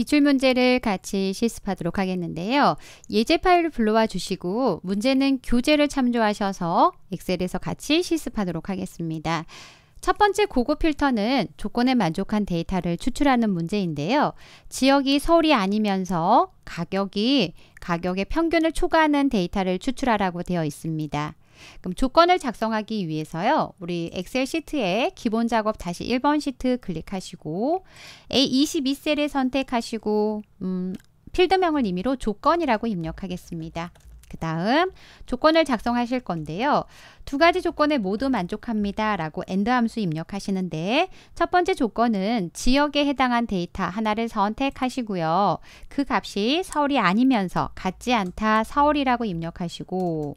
기출 문제를 같이 실습하도록 하겠는데요. 예제 파일을 불러와 주시고 문제는 교재를 참조하셔서 엑셀에서 같이 실습하도록 하겠습니다. 첫 번째 고급 필터는 조건에 만족한 데이터를 추출하는 문제인데요. 지역이 서울이 아니면서 가격이 가격의 평균을 초과하는 데이터를 추출하라고 되어 있습니다. 그럼 조건을 작성하기 위해서요. 우리 엑셀 시트에 기본 작업 다시 1번 시트 클릭하시고 A22셀을 선택하시고 음, 필드명을 임의로 조건이라고 입력하겠습니다. 그 다음 조건을 작성하실 건데요. 두 가지 조건에 모두 만족합니다. 라고 엔드 함수 입력하시는데 첫 번째 조건은 지역에 해당한 데이터 하나를 선택하시고요. 그 값이 서울이 아니면서 같지 않다 서울이라고 입력하시고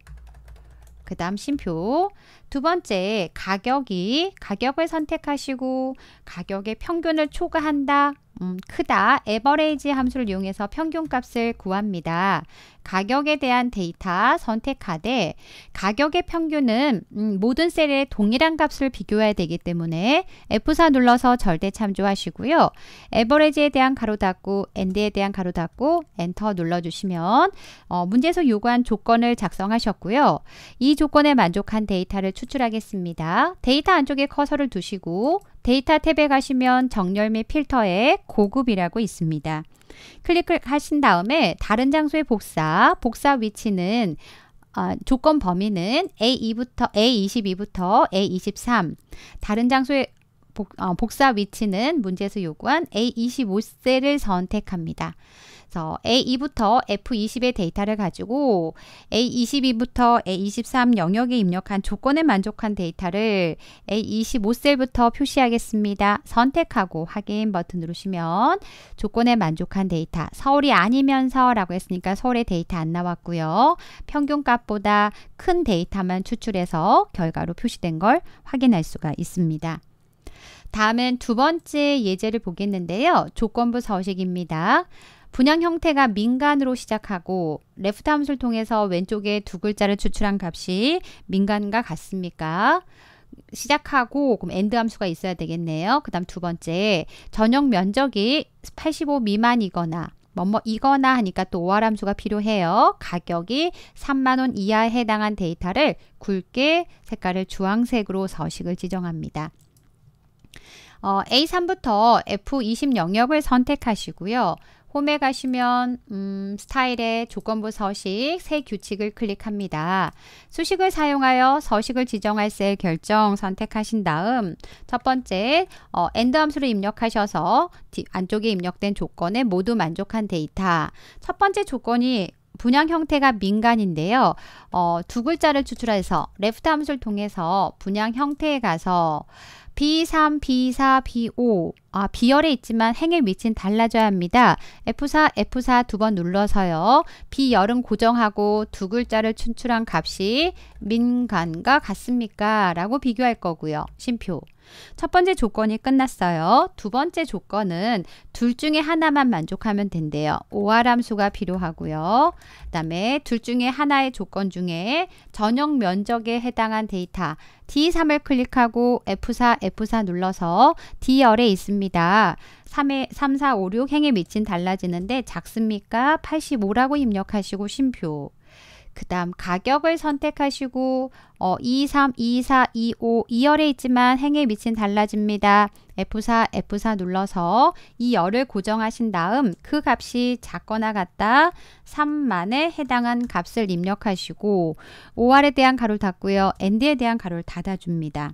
그 다음 심표 두 번째 가격이 가격을 선택하시고 가격의 평균을 초과한다 음, 크다, 에버레이지 함수를 이용해서 평균값을 구합니다. 가격에 대한 데이터 선택하되 가격의 평균은 음, 모든 셀의 동일한 값을 비교해야 되기 때문에 F4 눌러서 절대 참조하시고요. 에버레이지에 대한 가로 닫고 엔드에 대한 가로 닫고 엔터 눌러주시면 어, 문제에서 요구한 조건을 작성하셨고요. 이 조건에 만족한 데이터를 추출하겠습니다. 데이터 안쪽에 커서를 두시고 데이터 탭에 가시면 정렬 및 필터에 고급이라고 있습니다. 클릭 하신 다음에 다른 장소의 복사, 복사 위치는 어, 조건 범위는 A2부터 A22부터 A23 다른 장소의 복, 어, 복사 위치는 문제에서 요구한 A25셀을 선택합니다. 그래서 A2부터 F20의 데이터를 가지고 A22부터 A23 영역에 입력한 조건에 만족한 데이터를 A25셀부터 표시하겠습니다. 선택하고 확인 버튼 누르시면 조건에 만족한 데이터 서울이 아니면서 라고 했으니까 서울의 데이터 안 나왔고요. 평균값보다 큰 데이터만 추출해서 결과로 표시된 걸 확인할 수가 있습니다. 다음엔 두 번째 예제를 보겠는데요. 조건부 서식입니다. 분양 형태가 민간으로 시작하고 레프트 함수를 통해서 왼쪽에 두 글자를 추출한 값이 민간과 같습니까? 시작하고 그럼 엔드 함수가 있어야 되겠네요. 그 다음 두 번째 전용 면적이 85 미만이거나 뭐 뭐 이거나 하니까 또 OR 함수가 필요해요. 가격이 3만원 이하에 해당한 데이터를 굵게 색깔을 주황색으로 서식을 지정합니다. 어, A3부터 F20 영역을 선택하시고요. 홈에 가시면 음, 스타일의 조건부 서식 새 규칙을 클릭합니다. 수식을 사용하여 서식을 지정할 셀 결정 선택하신 다음 첫 번째 어, 엔드 함수를 입력하셔서 뒤, 안쪽에 입력된 조건에 모두 만족한 데이터 첫 번째 조건이 분양 형태가 민간인데요. 어, 두 글자를 추출해서 레프트 함수를 통해서 분양 형태에 가서 B3, B4, B5 아, 비열에 있지만 행의 위치는 달라져야 합니다. F4, F4 두 번 눌러서요. B열은 고정하고 두 글자를 춘출한 값이 민간과 같습니까? 라고 비교할 거고요. 심표 첫 번째 조건이 끝났어요. 두 번째 조건은 둘 중에 하나만 만족하면 된대요. 오하람수가 필요하고요. 그 다음에 둘 중에 하나의 조건 중에 전용 면적에 해당한 데이터 D3을 클릭하고 F4, F4 눌러서 D열에 있습니다. 3에 3, 4, 5, 6 행에 미친 달라지는데 작습니까? 85라고 입력하시고 심표. 그 다음 가격을 선택하시고 어, 2, 3, 2, 4, 2, 5 2열에 있지만 행의 위치 달라집니다. F4, F4 눌러서 이 열을 고정하신 다음 그 값이 작거나 같다 3만에 해당한 값을 입력하시고 5R에 대한 가로를 닫고요. n d 에 대한 가로를 닫아줍니다.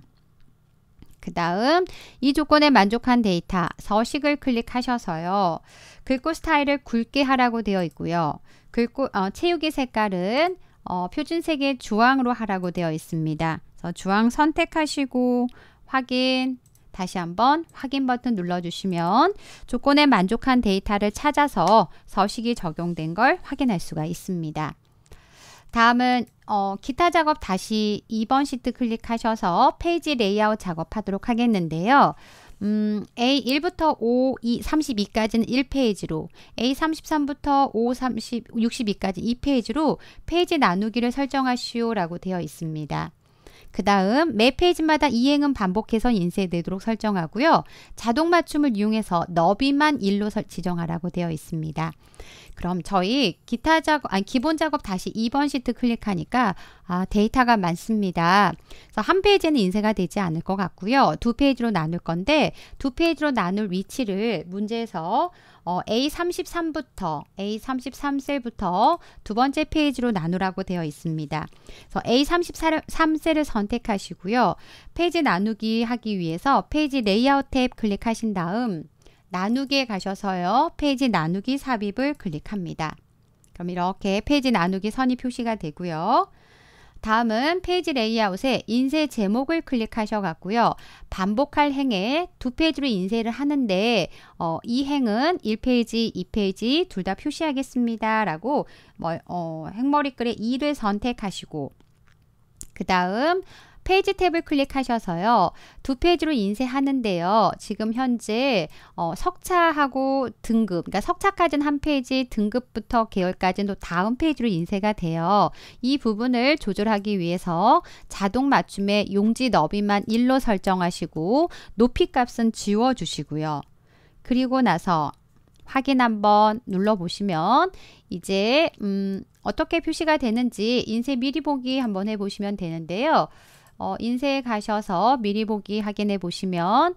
그 다음 이 조건에 만족한 데이터 서식을 클릭하셔서요. 글꼴 스타일을 굵게 하라고 되어 있고요. 글꼴, 어, 채우기 색깔은 어, 표준색의 주황으로 하라고 되어 있습니다. 그래서 주황 선택하시고 확인 다시 한번 확인 버튼 눌러주시면 조건에 만족한 데이터를 찾아서 서식이 적용된 걸 확인할 수가 있습니다. 다음은 어, 기타 작업 다시 2번 시트 클릭하셔서 페이지 레이아웃 작업하도록 하겠는데요. 음, A 1부터 5, 2, 32까지는 1페이지로, A 33부터 5, 30, 62까지 2페이지로 페이지 나누기를 설정하시오라고 되어 있습니다. 그 다음 매 페이지마다 이행은 반복해서 인쇄되도록 설정하고요. 자동 맞춤을 이용해서 너비만 1로 설, 지정하라고 되어 있습니다. 그럼 저희 기타 작업, 아니 기본 작업 다시 2번 시트 클릭하니까 아, 데이터가 많습니다. 그래서 한 페이지는 인쇄가 되지 않을 것 같고요. 두 페이지로 나눌 건데 두 페이지로 나눌 위치를 문제에서 어, A33부터 A33셀부터 두 번째 페이지로 나누라고 되어 있습니다. A33셀을 선택하시고요. 페이지 나누기 하기 위해서 페이지 레이아웃 탭 클릭하신 다음 나누기에 가셔서요. 페이지 나누기 삽입을 클릭합니다. 그럼 이렇게 페이지 나누기 선이 표시가 되고요. 다음은 페이지 레이아웃에 인쇄 제목을 클릭하셔갖고요. 반복할 행에 두 페이지로 인쇄를 하는데 어, 이 행은 1페이지, 2페이지 둘 다 표시하겠습니다. 라고 뭐, 어, 행머리글에 2를 선택하시고 그 다음 페이지 탭을 클릭하셔서요. 두 페이지로 인쇄하는데요. 지금 현재 어, 석차하고 등급, 그러니까 석차까지는 한 페이지, 등급부터 계열까지는 또 다음 페이지로 인쇄가 돼요. 이 부분을 조절하기 위해서 자동 맞춤의 용지 너비만 1로 설정하시고 높이 값은 지워주시고요. 그리고 나서 확인 한번 눌러보시면 이제 음, 어떻게 표시가 되는지 인쇄 미리 보기 한번 해보시면 되는데요. 어, 인쇄에 가셔서 미리 보기 확인해 보시면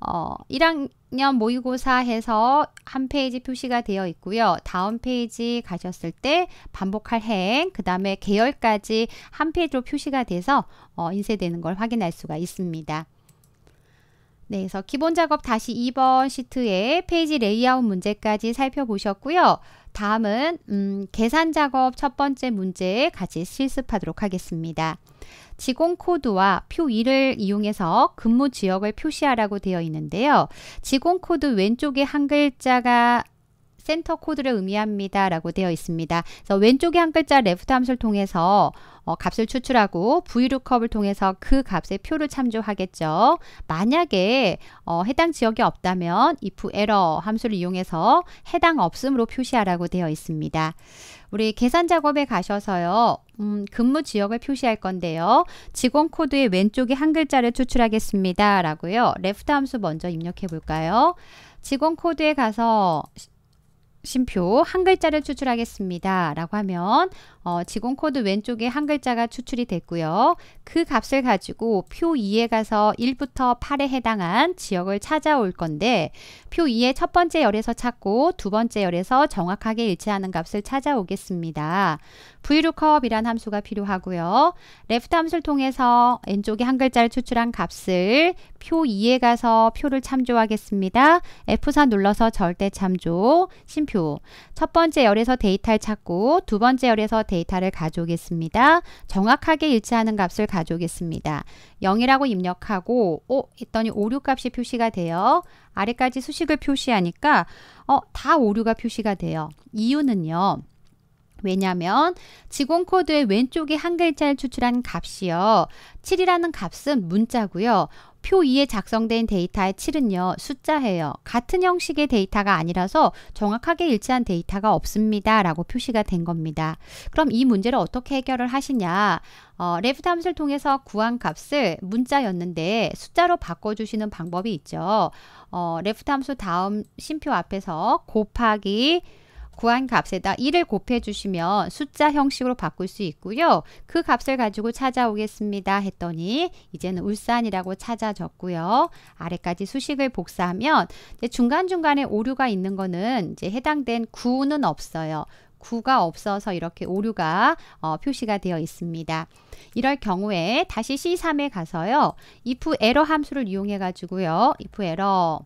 어, 1학년 모의고사 해서 한 페이지 표시가 되어 있고요. 다음 페이지 가셨을 때 반복할 행그 다음에 계열까지 한 페이지로 표시가 돼서 어, 인쇄되는 걸 확인할 수가 있습니다. 네, 그래서 기본 작업 다시 2번 시트에 페이지 레이아웃 문제까지 살펴보셨고요. 다음은 음, 계산 작업 첫 번째 문제 같이 실습하도록 하겠습니다. 직공 코드와 표 2를 이용해서 근무 지역을 표시하라고 되어 있는데요. 직원 코드 왼쪽에 한 글자가 센터 코드를 의미합니다. 라고 되어 있습니다. 그래서 왼쪽에 한 글자 레프트 함수를 통해서 어, 값을 추출하고 VLOOKUP을 통해서 그 값의 표를 참조하겠죠. 만약에 어, 해당 지역이 없다면 if error 함수를 이용해서 해당 없음으로 표시하라고 되어 있습니다. 우리 계산 작업에 가셔서요. 음, 근무 지역을 표시할 건데요. 직원 코드의 왼쪽에 한 글자를 추출하겠습니다. 라고요. 레프트 함수 먼저 입력해 볼까요? 직원 코드에 가서 심표 한 글자를 추출하겠습니다. 라고 하면 어, 직원 코드 왼쪽에 한 글자가 추출이 됐고요. 그 값을 가지고 표 2에 가서 1부터 8에 해당한 지역을 찾아올 건데 표 2의 첫 번째 열에서 찾고 두 번째 열에서 정확하게 일치하는 값을 찾아오겠습니다. vlookup이란 함수가 필요하고요. left 함수를 통해서 왼쪽에 한 글자를 추출한 값을 표 2에 가서 표를 참조하겠습니다. F4 눌러서 절대 참조, 심표. 첫 번째 열에서 데이터를 찾고 두 번째 열에서 데이터를 가져오겠습니다. 정확하게 일치하는 값을 가져오겠습니다. 0이라고 입력하고 오 어, 했더니 5, 6값이 표시가 돼요. 아래까지 수식을 표시하니까 어, 다 오류가 표시가 돼요. 이유는요. 왜냐하면 직원 코드의 왼쪽에 한 글자를 추출한 값이요. 7이라는 값은 문자고요. 표 2에 작성된 데이터의 7은요. 숫자예요. 같은 형식의 데이터가 아니라서 정확하게 일치한 데이터가 없습니다. 라고 표시가 된 겁니다. 그럼 이 문제를 어떻게 해결을 하시냐. 어, 레프트 함수를 통해서 구한 값을 문자였는데 숫자로 바꿔주시는 방법이 있죠. 어, 레프트 함수 다음 심표 앞에서 곱하기 구한 값에다 1을 곱해 주시면 숫자 형식으로 바꿀 수 있고요. 그 값을 가지고 찾아오겠습니다 했더니 이제는 울산이라고 찾아졌고요. 아래까지 수식을 복사하면 중간중간에 오류가 있는 거는 이제 해당된 구는 없어요. 구가 없어서 이렇게 오류가 어, 표시가 되어 있습니다. 이럴 경우에 다시 C3에 가서요. if error 함수를 이용해 가지고요. if error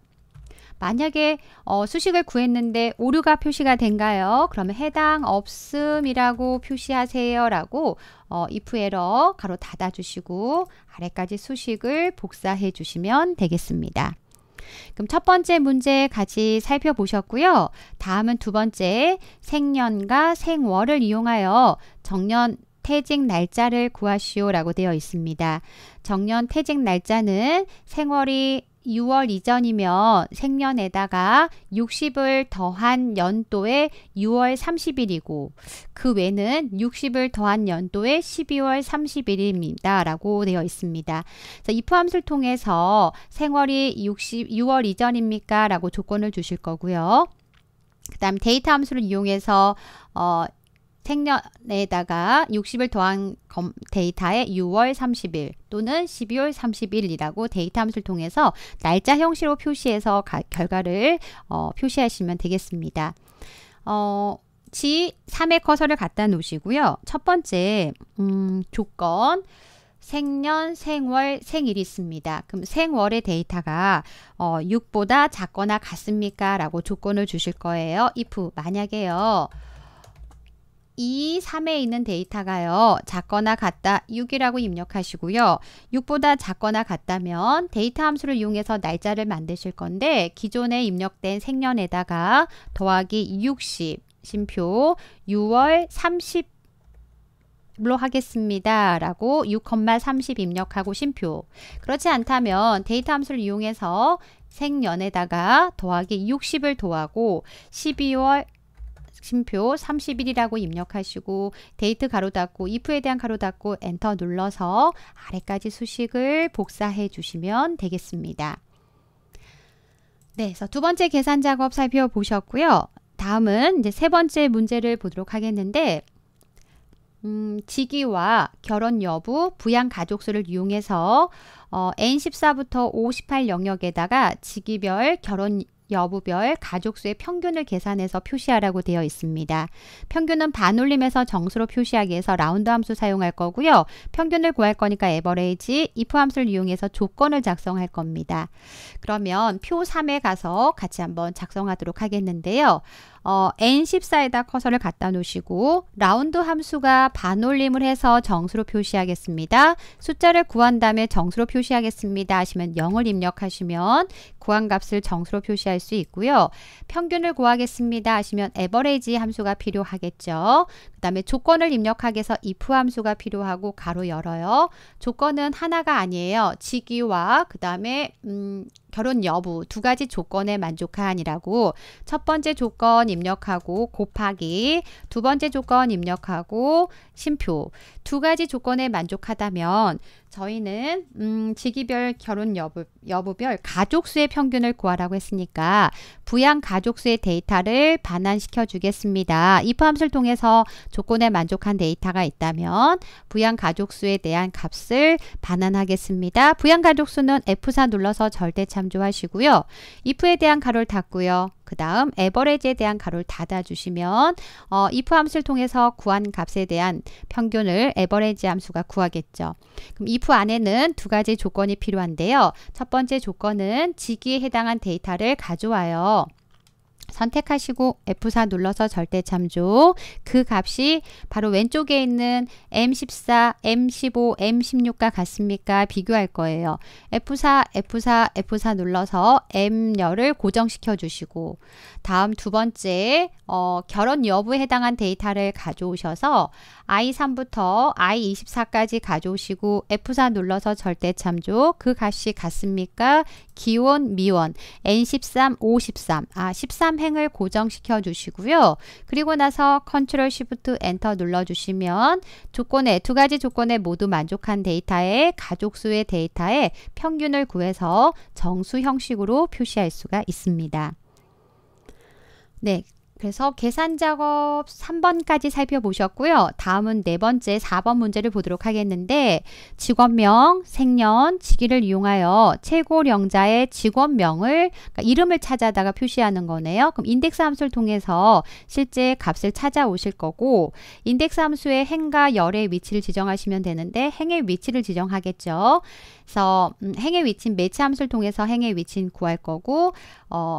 만약에 어, 수식을 구했는데 오류가 표시가 된가요? 그러면 해당 없음이라고 표시하세요라고 어, if 에러 가로 닫아주시고 아래까지 수식을 복사해 주시면 되겠습니다. 그럼 첫 번째 문제 같이 살펴보셨고요. 다음은 두 번째 생년과 생월을 이용하여 정년 퇴직 날짜를 구하시오라고 되어 있습니다. 정년 퇴직 날짜는 생월이 6월 이전이며 생년에다가 60을 더한 연도에 6월 30일이고 그 외는 60을 더한 연도에 12월 30일입니다. 라고 되어 있습니다. 자, i 함수를 통해서 생월이 60, 6월 이전입니까? 라고 조건을 주실 거고요. 그 다음 데이터 함수를 이용해서 어, 생년에다가 6 0을 더한 데이터에 6월 30일 또는 12월 30일이라고 데이터 함수를 통해서 날짜 형식으로 표시해서 가, 결과를 어, 표시하시면 되겠습니다. 어, 지 3의 커서를 갖다 놓으시고요. 첫 번째 음, 조건 생년, 생월, 생일이 있습니다. 그럼 생월의 데이터가 어, 6보다 작거나 같습니까? 라고 조건을 주실 거예요. if 만약에요. 2, 3에 있는 데이터가요. 작거나 같다 6이라고 입력하시고요. 6보다 작거나 같다면 데이터 함수를 이용해서 날짜를 만드실 건데 기존에 입력된 생년에다가 더하기 60 심표 6월 30로 하겠습니다. 라고 6,30 입력하고 심표. 그렇지 않다면 데이터 함수를 이용해서 생년에다가 더하기 60을 더하고 12월 심표 31이라고 입력하시고 데이트 가로 닫고 if에 대한 가로 닫고 엔터 눌러서 아래까지 수식을 복사해 주시면 되겠습니다. 네, 그래서 두 번째 계산 작업 살펴보셨고요. 다음은 이제 세 번째 문제를 보도록 하겠는데 음, 직위와 결혼 여부, 부양 가족수를 이용해서 어, N14부터 58 영역에다가 직위별 결혼 여부별 가족수의 평균을 계산해서 표시하라고 되어 있습니다. 평균은 반올림에서 정수로 표시하기 위해서 라운드 함수 사용할 거고요. 평균을 구할 거니까 에버레이지, if 함수를 이용해서 조건을 작성할 겁니다. 그러면 표 3에 가서 같이 한번 작성하도록 하겠는데요. 어, N14에다 커서를 갖다 놓으시고 라운드 함수가 반올림을 해서 정수로 표시하겠습니다. 숫자를 구한 다음에 정수로 표시하겠습니다 하시면 0을 입력하시면 구한 값을 정수로 표시할 수 있고요. 평균을 구하겠습니다 하시면 에버레이지 함수가 필요하겠죠. 그 다음에 조건을 입력하기 위해서 if 함수가 필요하고 가로 열어요. 조건은 하나가 아니에요. 직위와 그 다음에 음, 결혼 여부 두 가지 조건에 만족한이라고 첫 번째 조건 입력하고 곱하기 두 번째 조건 입력하고 심표 두 가지 조건에 만족하다면 저희는 음, 직위별 결혼 여부, 여부별 가족수의 평균을 구하라고 했으니까 부양 가족수의 데이터를 반환시켜 주겠습니다. 이함수를 통해서 조건에 만족한 데이터가 있다면 부양 가족수에 대한 값을 반환하겠습니다. 부양 가족수는 F4 눌러서 절대 참조하시고요. if에 대한 가로를 닫고요. 그 다음 에버레지에 대한 가로를 닫아주시면 어, if 함수를 통해서 구한 값에 대한 평균을 에버레지 함수가 구하겠죠. 그럼 if 안에는 두 가지 조건이 필요한데요. 첫 번째 조건은 직위에 해당한 데이터를 가져와요. 선택하시고 F4 눌러서 절대 참조 그 값이 바로 왼쪽에 있는 M14, M15, M16과 같습니까? 비교할 거예요. F4, F4, F4 눌러서 M열을 고정시켜 주시고 다음 두 번째 어, 결혼 여부에 해당한 데이터를 가져오셔서 I3부터 I24까지 가져오시고 F4 눌러서 절대 참조 그 값이 같습니까? 기원, 미원 N13, O13 아13 행을 고정시켜 주시고요. 그리고 나서 컨트롤 시프트 엔터 눌러 주시면 조건에 두 가지 조건에 모두 만족한 데이터의 가족수의 데이터의 평균을 구해서 정수 형식으로 표시할 수가 있습니다. 네, 그래서 계산 작업 3번까지 살펴보셨고요. 다음은 네 번째 4번 문제를 보도록 하겠는데 직원명, 생년, 직위를 이용하여 최고령자의 직원명을 그러니까 이름을 찾아다가 표시하는 거네요. 그럼 인덱스 함수를 통해서 실제 값을 찾아오실 거고 인덱스 함수의 행과 열의 위치를 지정하시면 되는데 행의 위치를 지정하겠죠. 그래서 음, 행의 위치인 매치 함수를 통해서 행의 위치는 구할 거고 어,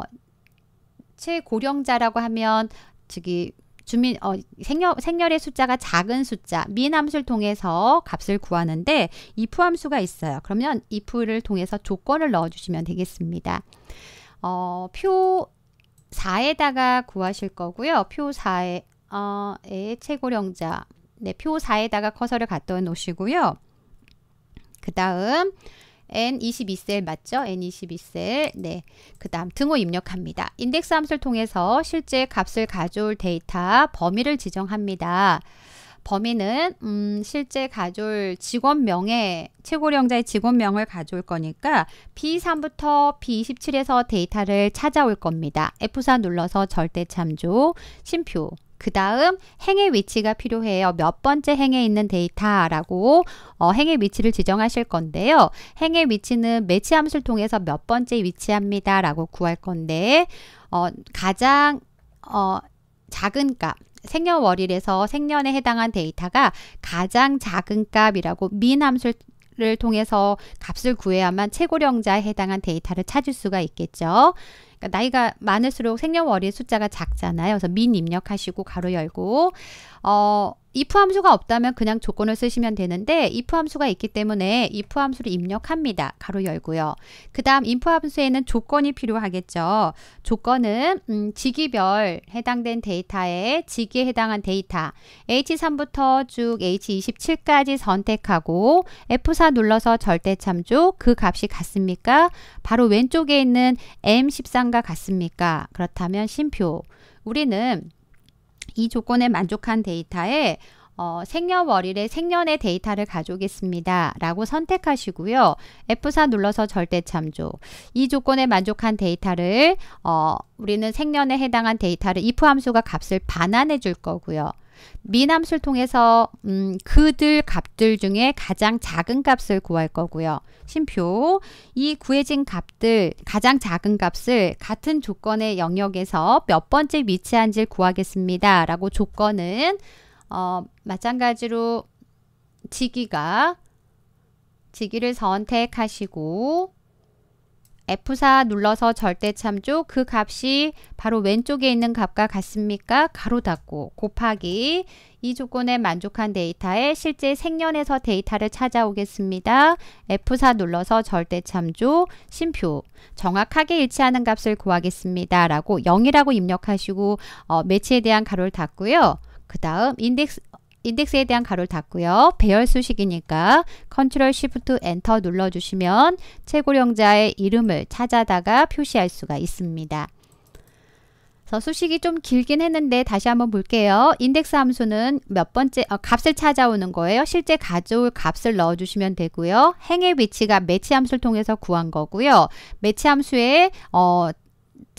최고령자라고 하면 저기 주민 어, 생열, 생열의 숫자가 작은 숫자 미남수를 통해서 값을 구하는데 if 함수가 있어요. 그러면 if를 통해서 조건을 넣어주시면 되겠습니다. 어, 표 4에다가 구하실 거고요. 표 4에 어, 의 최고령자 네, 표 4에다가 커서를 갖다 놓으시고요. 그 다음 N22셀 맞죠? N22셀. 네. 그 다음 등호 입력합니다. 인덱스 함수를 통해서 실제 값을 가져올 데이터 범위를 지정합니다. 범위는 음, 실제 가져올 직원명에 최고령자의 직원명을 가져올 거니까 B3부터 B27에서 데이터를 찾아올 겁니다. F4 눌러서 절대 참조, 심표 그 다음 행의 위치가 필요해요. 몇 번째 행에 있는 데이터라고 어, 행의 위치를 지정하실 건데요. 행의 위치는 매치 함수를 통해서 몇 번째 위치합니다. 라고 구할 건데 어, 가장 어, 작은 값 생년월일에서 생년에 해당한 데이터가 가장 작은 값이라고 민 함수를 통해서 값을 구해야만 최고령자에 해당한 데이터를 찾을 수가 있겠죠. 그러니까 나이가 많을수록 생년월일 숫자가 작잖아요. 그래서 민 입력하시고 가로 열고 어 if 함수가 없다면 그냥 조건을 쓰시면 되는데 if 함수가 있기 때문에 if 함수를 입력합니다. 가로 열고요. 그 다음 if 함수에는 조건이 필요하겠죠. 조건은 음, 직위별 해당된 데이터에 직위에 해당한 데이터 H3부터 쭉 H27까지 선택하고 F4 눌러서 절대참조 그 값이 같습니까? 바로 왼쪽에 있는 M13과 같습니까? 그렇다면 심표 우리는 이 조건에 만족한 데이터에 어, 생년월일의 생년의 데이터를 가져오겠습니다. 라고 선택하시고요. F4 눌러서 절대 참조. 이 조건에 만족한 데이터를 어, 우리는 생년에 해당한 데이터를 if 함수가 값을 반환해 줄 거고요. 미남수를 통해서 음, 그들 값들 중에 가장 작은 값을 구할 거고요. 심표 이 구해진 값들 가장 작은 값을 같은 조건의 영역에서 몇 번째 위치한지 를 구하겠습니다. 라고 조건은 어, 마찬가지로 지기가 지기를 선택하시고 F4 눌러서 절대 참조 그 값이 바로 왼쪽에 있는 값과 같습니까? 가로 닫고 곱하기 이 조건에 만족한 데이터에 실제 생년에서 데이터를 찾아오겠습니다. F4 눌러서 절대 참조 심표 정확하게 일치하는 값을 구하겠습니다. 라고 0이라고 입력하시고 어, 매치에 대한 가로를 닫고요. 그 다음 인덱스 인덱스에 대한 가로를 닫고요. 배열수식이니까 컨트롤 쉬프트 엔터 눌러주시면 채고령자의 이름을 찾아다가 표시할 수가 있습니다. 그래서 수식이 좀 길긴 했는데 다시 한번 볼게요. 인덱스 함수는 몇 번째 어, 값을 찾아오는 거예요. 실제 가져올 값을 넣어주시면 되고요. 행의 위치가 매치 함수를 통해서 구한 거고요. 매치 함수에 어,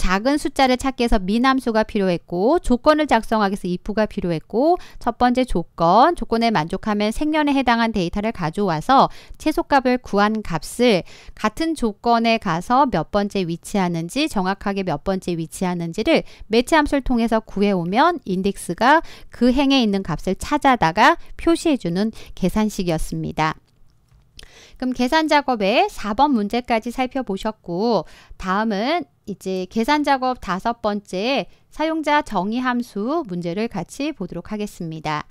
작은 숫자를 찾기 위해서 미남수가 필요했고 조건을 작성하기 위해서 if가 필요했고 첫 번째 조건, 조건에 만족하면 생년에 해당한 데이터를 가져와서 최소값을 구한 값을 같은 조건에 가서 몇 번째 위치하는지 정확하게 몇 번째 위치하는지를 매치 함수를 통해서 구해오면 인덱스가 그 행에 있는 값을 찾아다가 표시해주는 계산식이었습니다. 그럼 계산 작업에 4번 문제까지 살펴보셨고 다음은 이제 계산 작업 다섯 번째 사용자 정의 함수 문제를 같이 보도록 하겠습니다.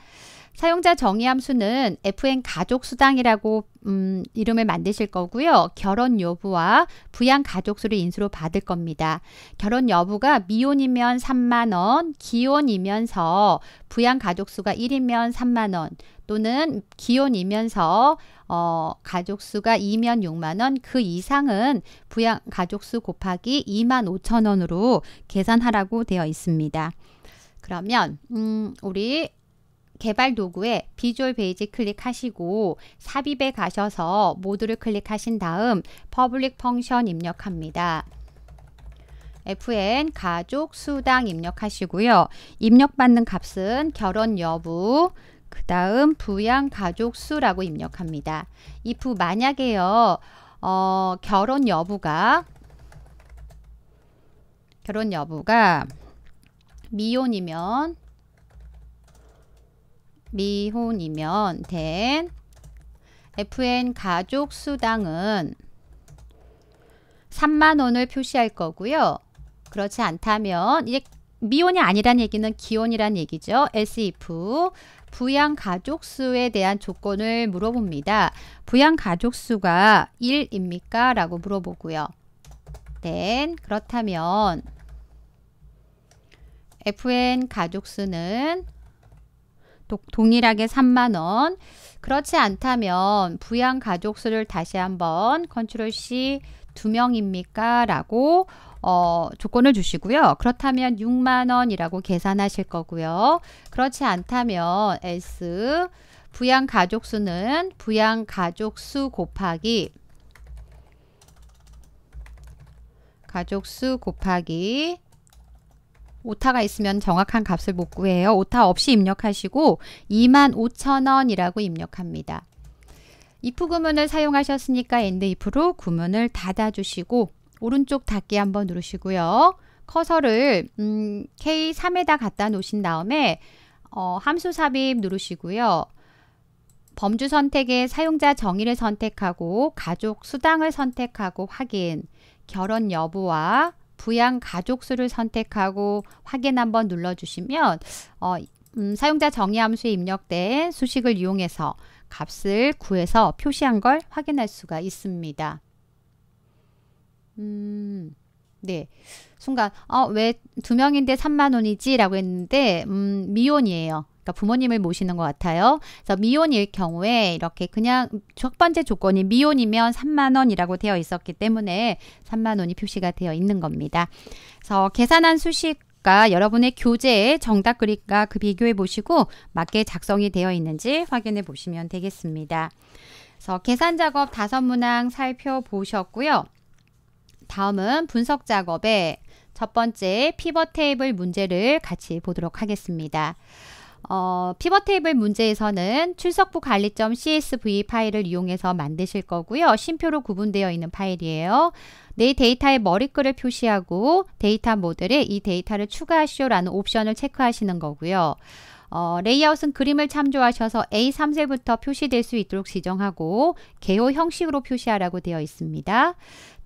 사용자 정의 함수는 fn 가족 수당이라고 음, 이름을 만드실 거고요. 결혼 여부와 부양 가족수를 인수로 받을 겁니다. 결혼 여부가 미혼이면 3만 원, 기혼이면서 부양 가족수가 1이면 3만 원, 또는 기혼이면서 어, 가족수가 2면 6만원 그 이상은 부양 가족수 곱하기 2만 5천원으로 계산하라고 되어 있습니다. 그러면 음, 우리 개발 도구에 비주얼 베이직 클릭하시고 삽입에 가셔서 모드를 클릭하신 다음 퍼블릭 펑션 입력합니다. FN 가족 수당 입력하시고요. 입력받는 값은 결혼 여부, 그 다음 부양 가족 수라고 입력합니다. if 만약에요. 어, 결혼 여부가 결혼 여부가 미혼이면 미혼이면 된 FN 가족 수당은 3만 원을 표시할 거고요. 그렇지 않다면 이제 미혼이 아니란 얘기는 기혼이란 얘기죠. SIF 부양 가족 수에 대한 조건을 물어봅니다. 부양 가족 수가 1입니까? 라고 물어보고요. 네, 그렇다면 FN 가족 수는 동일하게 3만 원. 그렇지 않다면 부양 가족 수를 다시 한번 컨트롤 C 두 명입니까? 라고 어, 조건을 주시고요. 그렇다면 6만 원이라고 계산하실 거고요. 그렇지 않다면 S 부양 가족 수는 부양 가족 수 곱하기 가족 수 곱하기 오타가 있으면 정확한 값을 못 구해요. 오타 없이 입력하시고 25,000원이라고 입력합니다. if 구문을 사용하셨으니까 end if로 구문을 닫아주시고 오른쪽 닫기 한번 누르시고요. 커서를 음, K3에다 갖다 놓으신 다음에 어, 함수 삽입 누르시고요. 범주 선택에 사용자 정의를 선택하고 가족 수당을 선택하고 확인, 결혼 여부와 부양 가족 수를 선택하고 확인 한번 눌러주시면 어, 음, 사용자 정의 함수에 입력된 수식을 이용해서 값을 구해서 표시한 걸 확인할 수가 있습니다. 음, 네. 순간, 어, 왜 두 명인데 3만원이지? 라고 했는데, 음, 미혼이에요. 그러니까 부모님을 모시는 것 같아요. 그래서 미혼일 경우에 이렇게 그냥 첫 번째 조건이 미혼이면 3만 원이라고 되어 있었기 때문에 3만 원이 표시가 되어 있는 겁니다. 그래서 계산한 수식 여러분의 교재의 정답 그림과 그 비교해 보시고 맞게 작성이 되어 있는지 확인해 보시면 되겠습니다. 그래서 계산 작업 다섯 문항 살펴보셨고요. 다음은 분석 작업의 첫 번째 피벗 테이블 문제를 같이 보도록 하겠습니다. 어, 피벗 테이블 문제에서는 출석부 관리점 CSV 파일을 이용해서 만드실 거고요. 쉼표로 구분되어 있는 파일이에요. 내 데이터의 머리글을 표시하고 데이터 모델에 이 데이터를 추가하시오라는 옵션을 체크하시는 거고요. 어, 레이아웃은 그림을 참조하셔서 A3셀부터 표시될 수 있도록 지정하고 개호 형식으로 표시하라고 되어 있습니다.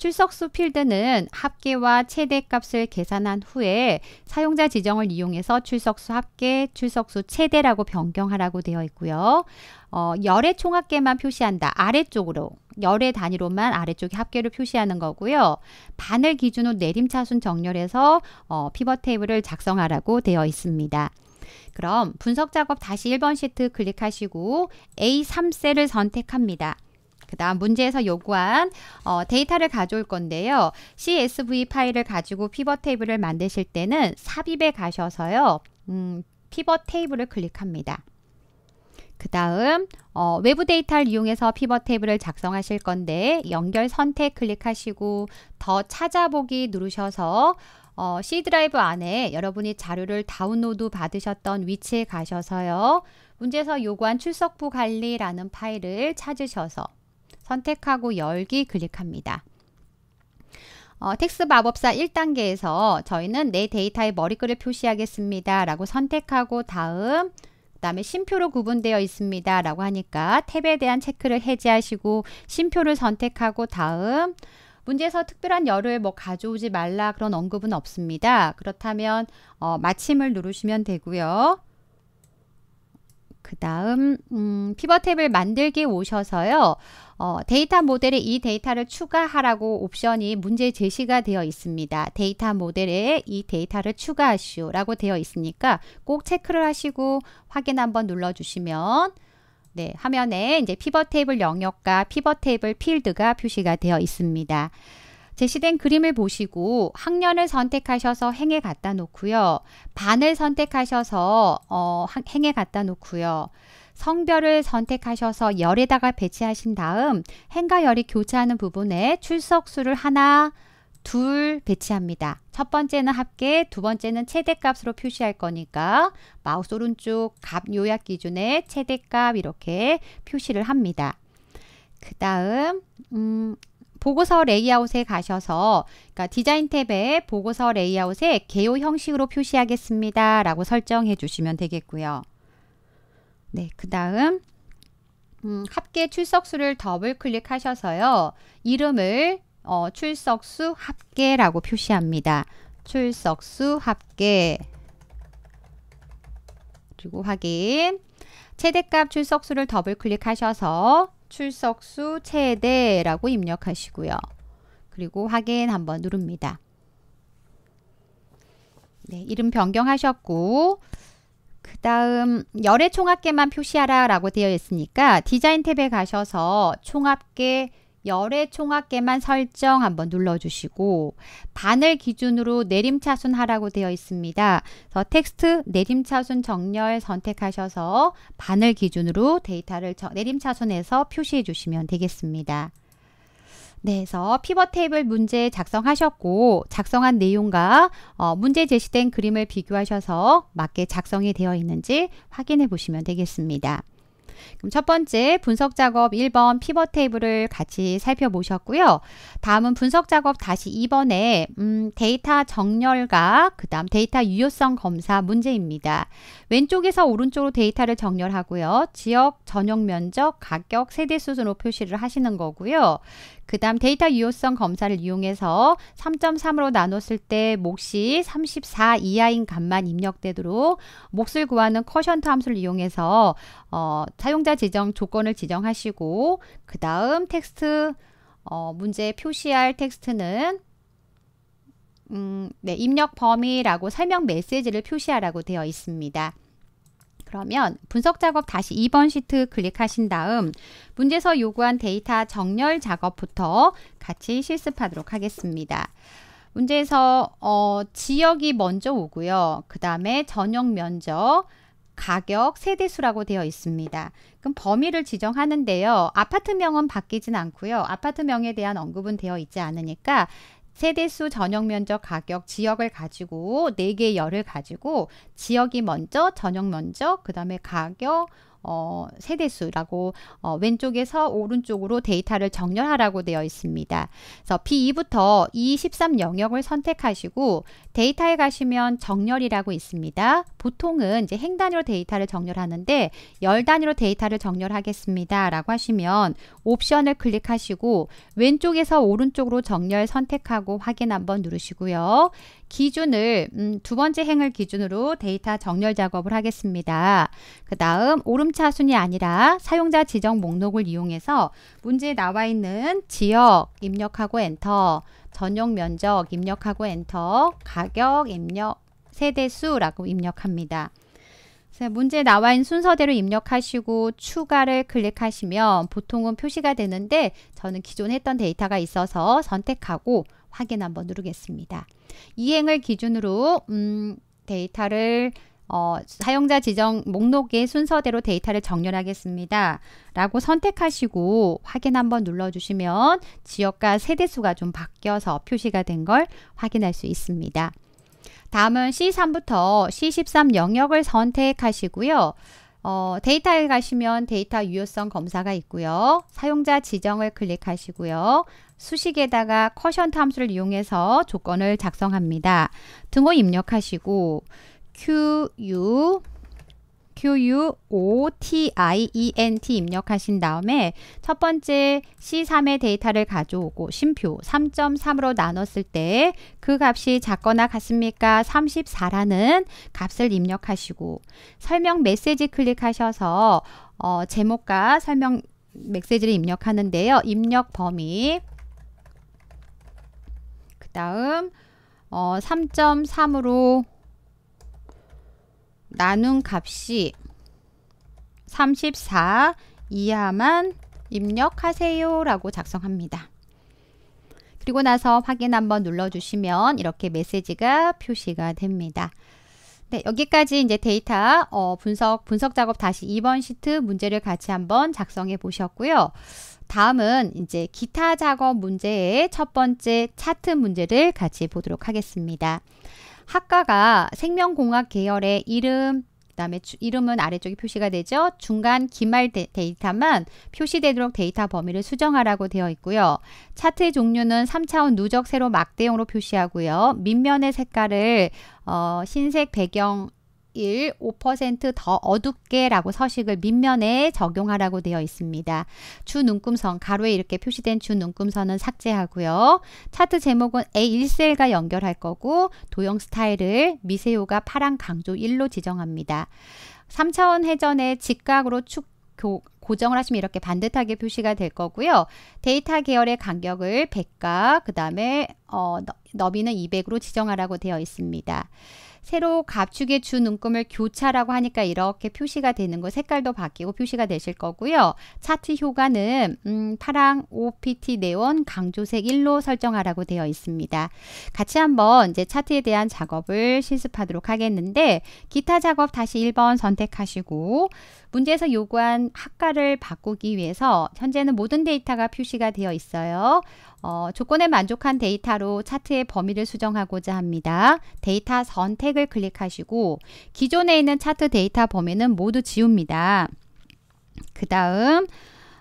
출석수 필드는 합계와 최대값을 계산한 후에 사용자 지정을 이용해서 출석수 합계, 출석수 최대라고 변경하라고 되어 있고요. 어, 열의 총합계만 표시한다. 아래쪽으로 열의 단위로만 아래쪽에 합계를 표시하는 거고요. 반을 기준으로 내림차순 정렬해서 어, 피벗 테이블을 작성하라고 되어 있습니다. 그럼 분석 작업 다시 1번 시트 클릭하시고 A3셀을 선택합니다. 그다음 문제에서 요구한 어, 데이터를 가져올 건데요. CSV 파일을 가지고 피벗 테이블을 만드실 때는 삽입에 가셔서요. 음, 피벗 테이블을 클릭합니다. 그 다음 어, 외부 데이터를 이용해서 피벗 테이블을 작성하실 건데 연결 선택 클릭하시고 더 찾아보기 누르셔서 어, C 드라이브 안에 여러분이 자료를 다운로드 받으셨던 위치에 가셔서요. 문제에서 요구한 출석부 관리라는 파일을 찾으셔서 선택하고 열기 클릭합니다. 어, 텍스 마법사 1단계에서 저희는 내 데이터의 머리글을 표시하겠습니다. 라고 선택하고 다음 그 다음에 심표로 구분되어 있습니다. 라고 하니까 탭에 대한 체크를 해제하시고 심표를 선택하고 다음 문제에서 특별한 열을 뭐 가져오지 말라 그런 언급은 없습니다. 그렇다면 어, 마침을 누르시면 되고요. 그 다음 음, 피벗 탭을 만들기 오셔서요. 어, 데이터 모델에 이 데이터를 추가하라고 옵션이 문제 제시가 되어 있습니다. 데이터 모델에 이 데이터를 추가하시오라고 되어 있으니까 꼭 체크를 하시고 확인 한번 눌러주시면 네, 화면에 이제 피벗 테이블 영역과 피벗 테이블 필드가 표시가 되어 있습니다. 제시된 그림을 보시고 학년을 선택하셔서 행에 갖다 놓고요. 반을 선택하셔서 어, 행에 갖다 놓고요. 성별을 선택하셔서 열에다가 배치하신 다음 행과 열이 교차하는 부분에 출석수를 하나, 둘 배치합니다. 첫 번째는 합계, 두 번째는 최대값으로 표시할 거니까 마우스 오른쪽 값 요약 기준에 최대값 이렇게 표시를 합니다. 그 다음 음, 보고서 레이아웃에 가셔서 그러니까 디자인 탭에 보고서 레이아웃에 개요 형식으로 표시하겠습니다. 라고 설정해 주시면 되겠고요. 네, 그 다음 음, 합계 출석수를 더블 클릭하셔서요. 이름을 어, 출석수 합계라고 표시합니다. 출석수 합계 그리고 확인 최대값 출석수를 더블 클릭하셔서 출석수 최대라고 입력하시고요. 그리고 확인 한번 누릅니다. 네, 이름 변경하셨고 그 다음 열의 총합계만 표시하라 라고 되어 있으니까 디자인 탭에 가셔서 총합계 열의 총합계만 설정 한번 눌러주시고 반을 기준으로 내림차순 하라고 되어 있습니다. 그래서 텍스트 내림차순 정렬 선택하셔서 반을 기준으로 데이터를 내림차순에서 표시해 주시면 되겠습니다. 네, 그래서 피벗 테이블 문제 작성하셨고 작성한 내용과 어, 문제 제시된 그림을 비교하셔서 맞게 작성이 되어 있는지 확인해 보시면 되겠습니다. 그럼 첫 번째 분석 작업 1번 피벗 테이블을 같이 살펴보셨고요. 다음은 분석 작업 다시 2번에 음, 데이터 정렬과 그 다음 데이터 유효성 검사 문제입니다. 왼쪽에서 오른쪽으로 데이터를 정렬하고요. 지역, 전용 면적, 가격, 세대 수준으로 표시를 하시는 거고요. 그 다음 데이터 유효성 검사를 이용해서 3.3으로 나눴을 때 몫이 34 이하인 값만 입력되도록 몫을 구하는 커션트 함수를 이용해서 어, 사용자 지정 조건을 지정하시고 그 다음 텍스트 어, 문제 표시할 텍스트는 음, 네, 입력 범위라고 설명 메시지를 표시하라고 되어 있습니다. 그러면 분석 작업 다시 2번 시트 클릭하신 다음 문제에서 요구한 데이터 정렬 작업부터 같이 실습하도록 하겠습니다. 문제에서 어, 지역이 먼저 오고요. 그 다음에 전용 면적, 가격, 세대수라고 되어 있습니다. 그럼 범위를 지정하는데요. 아파트명은 바뀌진 않고요. 아파트명에 대한 언급은 되어 있지 않으니까 세대수 전용 면적 가격 지역을 가지고 4개의 열을 가지고 지역이 먼저 전용 면적 그 다음에 가격 어, 세대수라고 어, 왼쪽에서 오른쪽으로 데이터를 정렬하라고 되어 있습니다. 그래서 B2부터 E13 영역을 선택하시고 데이터에 가시면 정렬이라고 있습니다. 보통은 이제 행 단위로 데이터를 정렬하는데 열 단위로 데이터를 정렬하겠습니다. 라고 하시면 옵션을 클릭하시고 왼쪽에서 오른쪽으로 정렬 선택하고 확인 한번 누르시고요. 기준을 음, 두 번째 행을 기준으로 데이터 정렬 작업을 하겠습니다. 그 다음 오른 쪽 순차순이 아니라 사용자 지정 목록을 이용해서 문제에 나와 있는 지역 입력하고 엔터, 전용 면적 입력하고 엔터, 가격 입력, 세대수라고 입력합니다. 문제 나와 있는 순서대로 입력하시고 추가를 클릭하시면 보통은 표시가 되는데 저는 기존 했던 데이터가 있어서 선택하고 확인 한번 누르겠습니다. 이행을 기준으로 음, 데이터를 어, 사용자 지정 목록의 순서대로 데이터를 정렬하겠습니다. 라고 선택하시고 확인 한번 눌러주시면 지역과 세대수가 좀 바뀌어서 표시가 된 걸 확인할 수 있습니다. 다음은 C3부터 C13 영역을 선택하시고요. 어, 데이터에 가시면 데이터 유효성 검사가 있고요. 사용자 지정을 클릭하시고요. 수식에다가 커션 함수를 이용해서 조건을 작성합니다. 등호 입력하시고 Q U Q U O T I E N T 입력하신 다음에 첫 번째 C3의 데이터를 가져오고 심표 3.3으로 나눴을 때 그 값이 작거나 같습니까? 34라는 값을 입력하시고 설명 메시지 클릭하셔서 어, 제목과 설명 메시지를 입력하는데요. 입력 범위 그 다음 어, 3.3으로 나눈 값이 34 이하만 입력하세요 라고 작성합니다. 그리고 나서 확인 한번 눌러주시면 이렇게 메시지가 표시가 됩니다. 네, 여기까지 이제 데이터 어, 분석, 분석 작업 다시 2번 시트 문제를 같이 한번 작성해 보셨고요. 다음은 이제 기타 작업 문제의 첫 번째 차트 문제를 같이 보도록 하겠습니다. 학과가 생명공학 계열의 이름, 그다음에 이름은 아래쪽에 표시가 되죠. 중간 기말 데, 이터만 표시되도록 데이터 범위를 수정하라고 되어 있고요. 차트의 종류는 3차원 누적 세로 막대형으로 표시하고요. 밑면의 색깔을 어, 흰색 배경 1, 5%더 어둡게라고 서식을 밑면에 적용하라고 되어 있습니다. 주 눈금선, 가로에 이렇게 표시된 주 눈금선은 삭제하고요. 차트 제목은 A1셀과 연결할 거고 도형 스타일을 미세오가 파랑 강조 1로 지정합니다. 3차원 회전의 직각으로 축 고정을 하시면 이렇게 반듯하게 표시가 될 거고요. 데이터 계열의 간격을 100과 그 다음에 어, 너비는 200으로 지정하라고 되어 있습니다. 새로 갑축의 주 눈금을 교차라고 하니까 이렇게 표시가 되는 거 색깔도 바뀌고 표시가 되실 거고요. 차트 효과는 음, 파랑 OPT 네온 강조색 1로 설정하라고 되어 있습니다. 같이 한번 이제 차트에 대한 작업을 실습하도록 하겠는데 기타 작업 다시 1번 선택하시고 문제에서 요구한 학과를 바꾸기 위해서 현재는 모든 데이터가 표시가 되어 있어요. 어, 조건에 만족한 데이터로 차트의 범위를 수정하고자 합니다. 데이터 선택을 클릭하시고 기존에 있는 차트 데이터 범위는 모두 지웁니다. 그 다음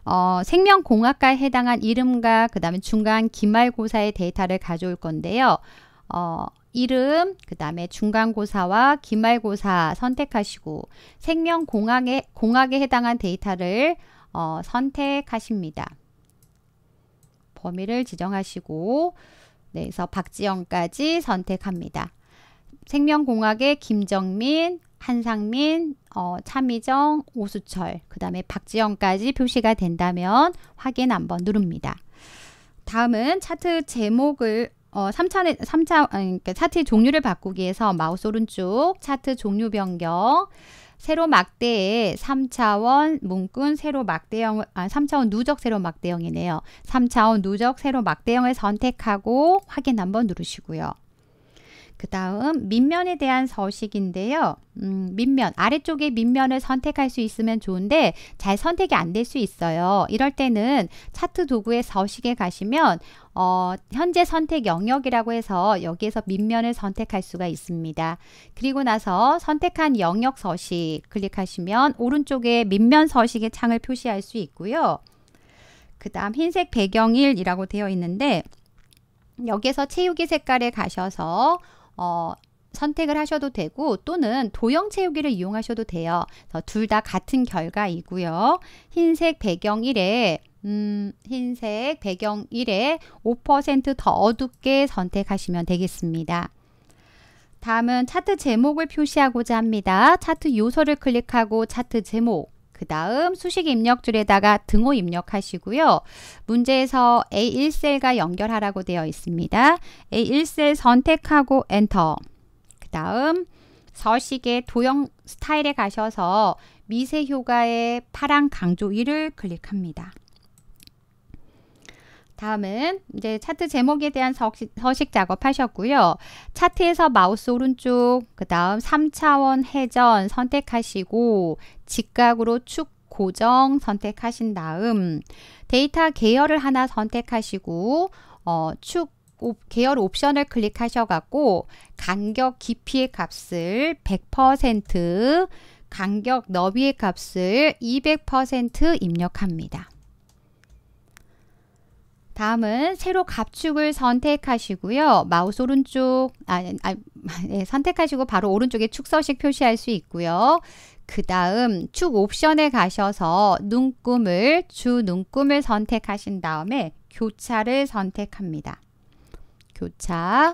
어, 생명공학과에 해당한 이름과 그 다음에 중간 기말고사의 데이터를 가져올 건데요. 어, 이름, 그 다음에 중간고사와 기말고사 선택하시고 생명공학에 공학에 해당한 데이터를 어, 선택하십니다. 범위를 지정하시고 네, 그래서 박지영까지 선택합니다. 생명공학의 김정민, 한상민, 어, 차미정, 오수철, 그 다음에 박지영까지 표시가 된다면 확인 한번 누릅니다. 다음은 차트 제목을 어, 3차는 3차 어, 그러니까 차트의 종류를 바꾸기 위해서 마우스 오른쪽 차트 종류 변경 세로 막대에 3차원 문군 세로 막대형 아 3차원 누적 세로 막대형이네요. 3차원 누적 세로 막대형을 선택하고 확인 한번 누르시고요. 그 다음 밑면에 대한 서식인데요. 음, 밑면 아래쪽에 밑면을 선택할 수 있으면 좋은데 잘 선택이 안 될 수 있어요. 이럴 때는 차트 도구의 서식에 가시면 어, 현재 선택 영역이라고 해서 여기에서 밑면을 선택할 수가 있습니다. 그리고 나서 선택한 영역 서식 클릭하시면 오른쪽에 밑면 서식의 창을 표시할 수 있고요. 그 다음 흰색 배경일이라고 되어 있는데 여기에서 채우기 색깔에 가셔서 어, 선택을 하셔도 되고 또는 도형 채우기를 이용하셔도 돼요. 둘 다 같은 결과이고요. 흰색 배경 1에 음, 흰색 배경 1에 5%더 어둡게 선택하시면 되겠습니다. 다음은 차트 제목을 표시하고자 합니다. 차트 요소를 클릭하고 차트 제목, 그 다음 수식 입력줄에다가 등호 입력하시고요. 문제에서 A1셀과 연결하라고 되어 있습니다. A1셀 선택하고 엔터, 그 다음 서식의 도형 스타일에 가셔서 미세 효과의 파랑 강조 1을 클릭합니다. 다음은 이제 차트 제목에 대한 서식, 서식 작업 하셨고요. 차트에서 마우스 오른쪽, 그 다음 3차원 회전 선택하시고 직각으로 축 고정 선택하신 다음 데이터 계열을 하나 선택하시고 어, 축 계열 옵션을 클릭하셔갖고 간격 깊이의 값을 100% 간격 너비의 값을 200% 입력합니다. 다음은 새로 갑축을 선택하시고요. 마우스 오른쪽, 아, 아, 아 네, 선택하시고 바로 오른쪽에 축서식 표시할 수 있고요. 그 다음 축 옵션에 가셔서 눈금을, 주 눈금을 선택하신 다음에 교차를 선택합니다. 교차,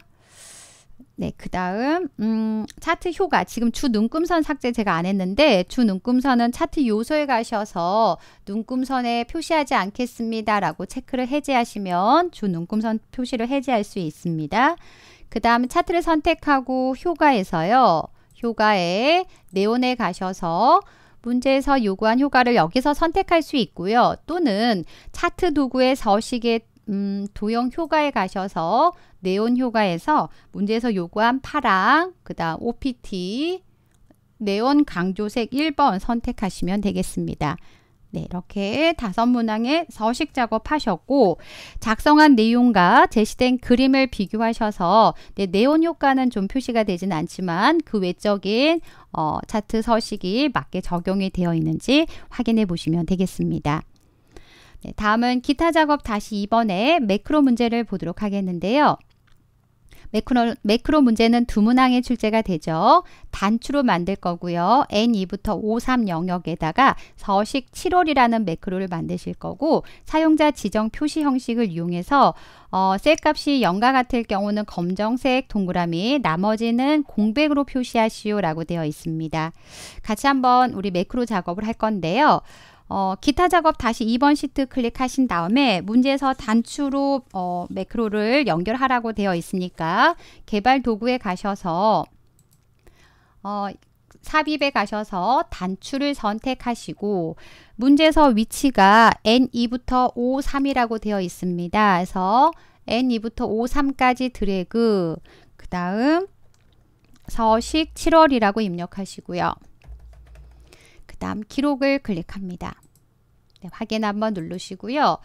네, 그 다음, 음, 차트 효과. 지금 주 눈금선 삭제 제가 안 했는데, 주 눈금선은 차트 요소에 가셔서 눈금선에 표시하지 않겠습니다. 라고 체크를 해제하시면 주 눈금선 표시를 해제할 수 있습니다. 그 다음 차트를 선택하고 효과에서요. 효과에 네온에 가셔서 문제에서 요구한 효과를 여기서 선택할 수 있고요. 또는 차트 도구에 서식에 음, 도형 효과에 가셔서 네온 효과에서 문제에서 요구한 파랑, 그 다음 OPT, 네온 강조색 1번 선택하시면 되겠습니다. 네, 이렇게 다섯 문항의 서식 작업하셨고 작성한 내용과 제시된 그림을 비교하셔서 네, 네온 효과는 좀 표시가 되진 않지만 그 외적인 어, 차트 서식이 맞게 적용이 되어 있는지 확인해 보시면 되겠습니다. 네, 다음은 기타 작업 다시 이번에 매크로 문제를 보도록 하겠는데요. 매크로, 매크로 문제는 두 문항에 출제가 되죠. 단추로 만들 거고요. N2부터 53 영역에다가 서식 7월이라는 매크로를 만드실 거고 사용자 지정 표시 형식을 이용해서 어, 셀 값이 0과 같을 경우는 검정색 동그라미 나머지는 공백으로 표시하시오 라고 되어 있습니다. 같이 한번 우리 매크로 작업을 할 건데요. 어, 기타 작업 다시 2번 시트 클릭하신 다음에 문제에서 단추로 어, 매크로를 연결하라고 되어 있으니까 개발 도구에 가셔서 어, 삽입에 가셔서 단추를 선택하시고 문제에서 위치가 N2부터 O3이라고 되어 있습니다. 그래서 N2부터 O3까지 드래그 그 다음 서식 7월이라고 입력하시고요. 다음 기록을 클릭합니다. 네, 확인 한번 누르시고요.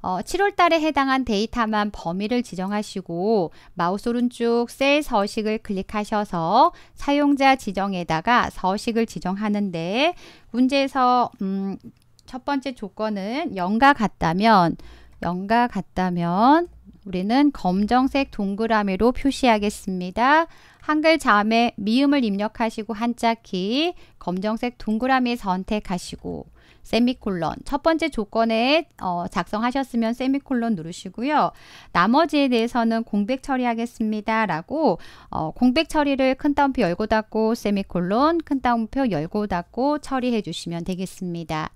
어, 7월 달에 해당한 데이터만 범위를 지정하시고 마우스 오른쪽 셀 서식을 클릭하셔서 사용자 지정에다가 서식을 지정하는데 문제에서 음, 첫 번째 조건은 0과 같다면 0과 같다면 우리는 검정색 동그라미로 표시하겠습니다. 한글 자음에 미음을 입력하시고 한자 키, 검정색 동그라미 선택하시고 세미콜론 첫 번째 조건에 어, 작성하셨으면 세미콜론 누르시고요. 나머지에 대해서는 공백 처리하겠습니다. 라고 어, 공백 처리를 큰 따옴표 열고 닫고 세미콜론 큰 따옴표 열고 닫고 처리해 주시면 되겠습니다.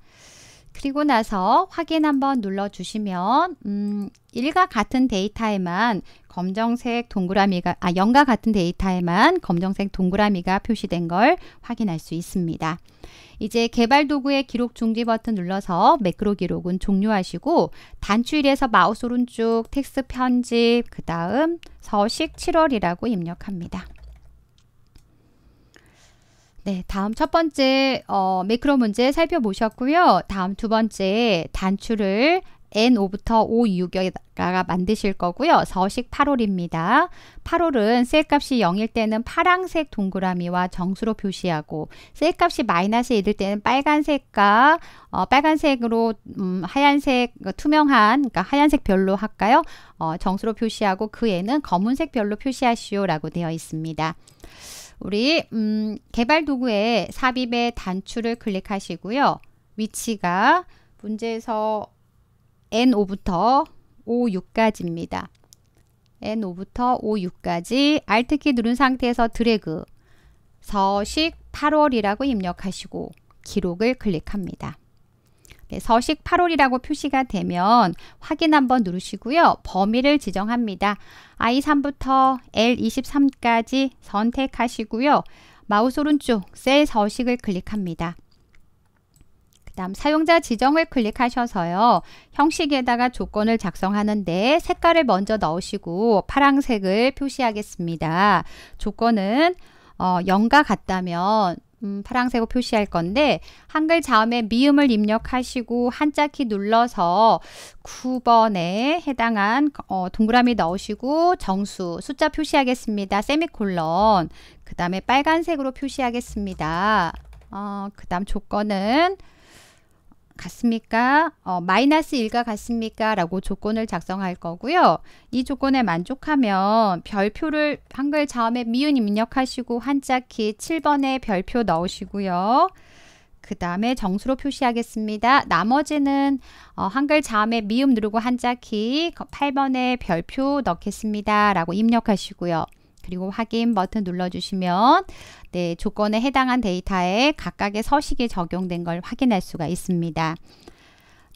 그리고 나서 확인 한번 눌러주시면 음, 일과 같은 데이터에만 검정색 동그라미가 아영과 같은 데이터에만 검정색 동그라미가 표시된 걸 확인할 수 있습니다. 이제 개발 도구의 기록 중지 버튼 눌러서 매크로 기록은 종료하시고 단추일에서 마우스 오른쪽 텍스 트 편집 그 다음 서식 7월이라고 입력합니다. 네, 다음 첫 번째 어, 매크로 문제 살펴보셨고요. 다음 두 번째 단추를 N5부터 O6에다가 만드실 거고요. 서식 8월입니다. 8월은 셀값이 0일 때는 파랑색 동그라미와 정수로 표시하고 셀값이 마이너스 1일 때는 빨간색과 어, 빨간색으로 음, 하얀색 그 투명한 그러니까 하얀색 별로 할까요? 어, 정수로 표시하고 그에는 검은색 별로 표시하시오라고 되어 있습니다. 우리 음, 개발 도구에 삽입의 단추를 클릭하시고요. 위치가 문제에서 N5부터 O6까지입니다. N5부터 O6까지 Alt키 누른 상태에서 드래그 서식 8월이라고 입력하시고 기록을 클릭합니다. 네, 서식 8월이라고 표시가 되면 확인 한번 누르시고요. 범위를 지정합니다. I3부터 L23까지 선택하시고요. 마우스 오른쪽 셀 서식을 클릭합니다. 그 다음 사용자 지정을 클릭하셔서요. 형식에다가 조건을 작성하는데 색깔을 먼저 넣으시고 파랑색을 표시하겠습니다. 조건은 어, 0과 같다면 음, 파랑색으로 표시할 건데 한글 자음에 미음을 입력하시고 한자 키 눌러서 9번에 해당한 어, 동그라미 넣으시고 정수 숫자 표시하겠습니다. 세미콜론 그 다음에 빨간색으로 표시하겠습니다. 어, 그 다음 조건은 같습니까? 어, 마이너스 1과 같습니까? 라고 조건을 작성할 거고요. 이 조건에 만족하면 별표를 한글 자음에 미운 입력하시고 한자키 7번에 별표 넣으시고요. 그 다음에 정수로 표시하겠습니다. 나머지는 어, 한글 자음에 미음 누르고 한자키 8번에 별표 넣겠습니다. 라고 입력하시고요. 그리고 확인 버튼 눌러주시면 네, 조건에 해당한 데이터에 각각의 서식이 적용된 걸 확인할 수가 있습니다.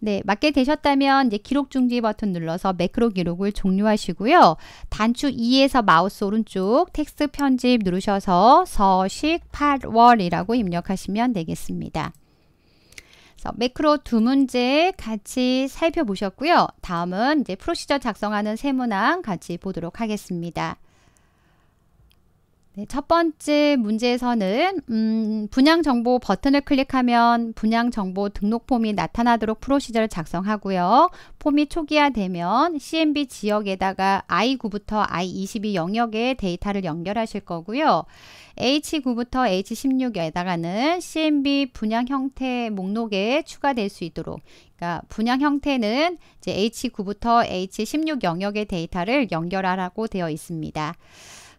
네, 맞게 되셨다면 이제 기록 중지 버튼 눌러서 매크로 기록을 종료하시고요. 단추 2에서 마우스 오른쪽 텍스트 편집 누르셔서 서식 8월이라고 입력하시면 되겠습니다. 매크로 두 문제 같이 살펴보셨고요. 다음은 이제 프로시저 작성하는 세문항 같이 보도록 하겠습니다. 네, 첫 번째 문제에서는 음, 분양 정보 버튼을 클릭하면 분양 정보 등록 폼이 나타나도록 프로시저를 작성하고요. 폼이 초기화되면 CMB 지역에다가 I9부터 I22 영역의 데이터를 연결하실 거고요. H9부터 H16에다가는 CMB 분양 형태 목록에 추가될 수 있도록 그러니까 분양 형태는 이제 H9부터 H16 영역의 데이터를 연결하라고 되어 있습니다.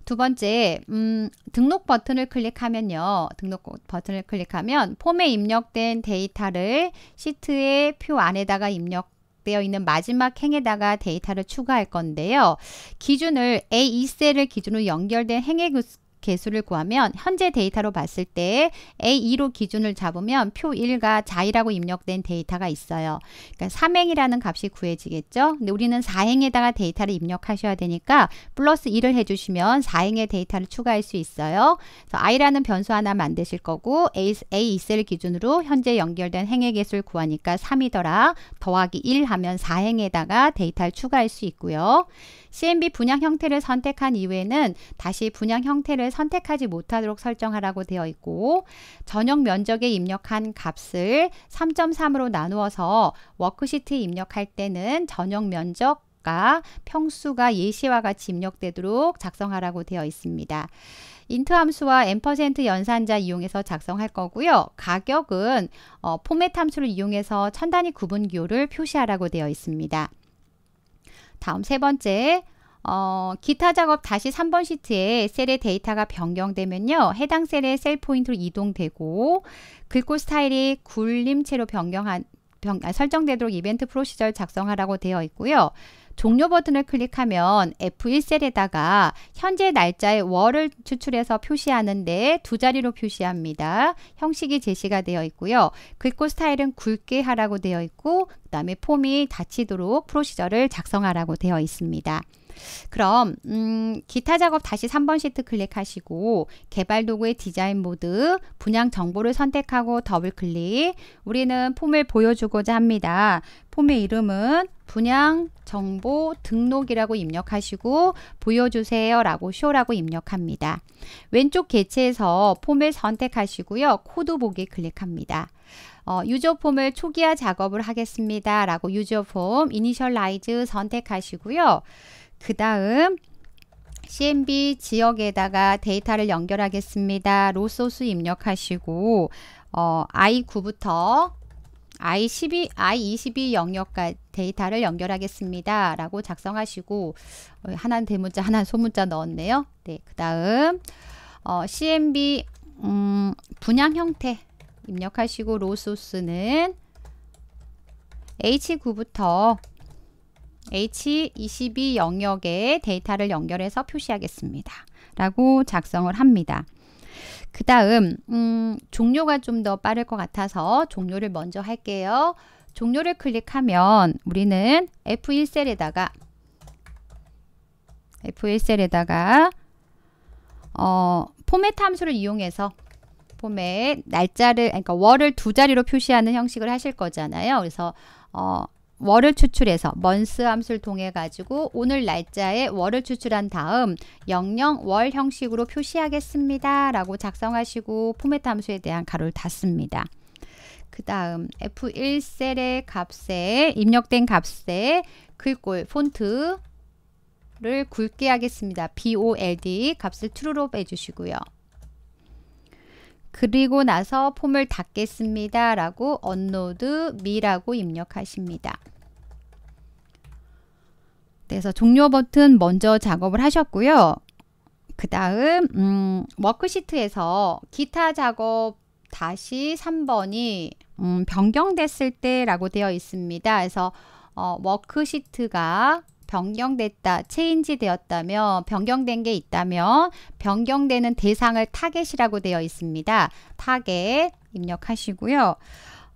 두 번째, 음, 등록 버튼을 클릭하면요. 등록 버튼을 클릭하면 폼에 입력된 데이터를 시트의 표 안에다가 입력 되어 있는 마지막 행에다가 데이터를 추가할 건데요. 기준을 A2셀을 기준으로 연결된 행의 그 개수를 구하면 현재 데이터로 봤을 때 A2로 기준을 잡으면 표 1과 자이라고 입력된 데이터가 있어요. 그러니까 3행이라는 값이 구해지겠죠. 근데 우리는 4행에다가 데이터를 입력하셔야 되니까 플러스 1을 해주시면 4행의 데이터를 추가할 수 있어요. 그래서 I라는 변수 하나 만드실 거고 A, A2셀 기준으로 현재 연결된 행의 개수를 구하니까 3이더라 더하기 1 하면 4행에다가 데이터를 추가할 수 있고요. CMB 분양 형태를 선택한 이후에는 다시 분양 형태를 선택하지 못하도록 설정하라고 되어 있고 전용 면적에 입력한 값을 3.3으로 나누어서 워크시트에 입력할 때는 전용 면적 평수가 예시와 같이 입력되도록 작성하라고 되어 있습니다. 인트 함수와 n% 연산자 이용해서 작성할 거고요. 가격은 어, 포맷 함수를 이용해서 천 단위 구분기호를 표시하라고 되어 있습니다. 다음 세 번째 어, 기타 작업 다시 3번 시트에 셀의 데이터가 변경되면요. 해당 셀의 셀 포인트로 이동되고 글꼴 스타일이 굴림체로 변경한 변, 아, 설정되도록 이벤트 프로시절 작성하라고 되어 있고요. 종료 버튼을 클릭하면 F1셀에다가 현재 날짜의 월을 추출해서 표시하는데 두 자리로 표시합니다. 형식이 제시가 되어 있고요. 글꼴 스타일은 굵게 하라고 되어 있고 그 다음에 폼이 닫히도록 프로시저를 작성하라고 되어 있습니다. 그럼 음, 기타 작업 다시 3번 시트 클릭하시고 개발 도구의 디자인 모드 분양 정보를 선택하고 더블 클릭 우리는 폼을 보여주고자 합니다. 폼의 이름은 분양 정보 등록이라고 입력하시고 보여주세요라고 쇼라고 입력합니다. 왼쪽 개체에서 폼을 선택하시고요. 코드 보기 클릭합니다. 어, 유저 폼을 초기화 작업을 하겠습니다. 라고 유저 폼 이니셜라이즈 선택하시고요. 그 다음 CMB 지역에다가 데이터를 연결하겠습니다. 로소스 입력하시고 어, I9부터 I12, I22 영역과 데이터를 연결하겠습니다. 라고 작성하시고 어, 하나는 대문자, 하나는 소문자 넣었네요. 네, 그 다음 어, CMB 음, 분양 형태 입력하시고 로 소스는 H9부터 H22 영역에 데이터를 연결해서 표시하겠습니다. 라고 작성을 합니다. 그 다음 음, 종료가 좀 더 빠를 것 같아서 종료를 먼저 할게요. 종료를 클릭하면 우리는 F1셀에다가 F1셀에다가 어, 포맷 함수를 이용해서 포맷 날짜를 그러니까 월을 두 자리로 표시하는 형식을 하실 거잖아요. 그래서 어, 월을 추출해서 먼스 함수를 통해 가지고 오늘 날짜에 월을 추출한 다음 영영 월 형식으로 표시하겠습니다. 라고 작성하시고 포맷 함수에 대한 가로를 닫습니다. 그 다음 F1셀의 값에 입력된 값에 글꼴 폰트를 굵게 하겠습니다. BOLD 값을 true로 빼주시고요. 그리고 나서 폼을 닫겠습니다. 라고 언로드 미라고 입력하십니다. 그래서 종료 버튼 먼저 작업을 하셨고요. 그 다음 음, 워크시트에서 기타 작업 다시 3번이 음, 변경됐을 때라고 되어 있습니다. 그래서 어, 워크시트가 변경됐다, 체인지 되었다며 변경된 게 있다며 변경되는 대상을 타겟이라고 되어 있습니다. 타겟 입력하시고요.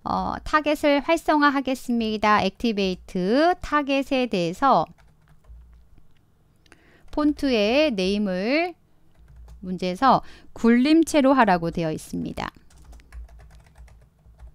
어, 타겟을 활성화하겠습니다. 액티베이트 타겟에 대해서 폰트의 네임을 문제에서 굴림체로 하라고 되어 있습니다.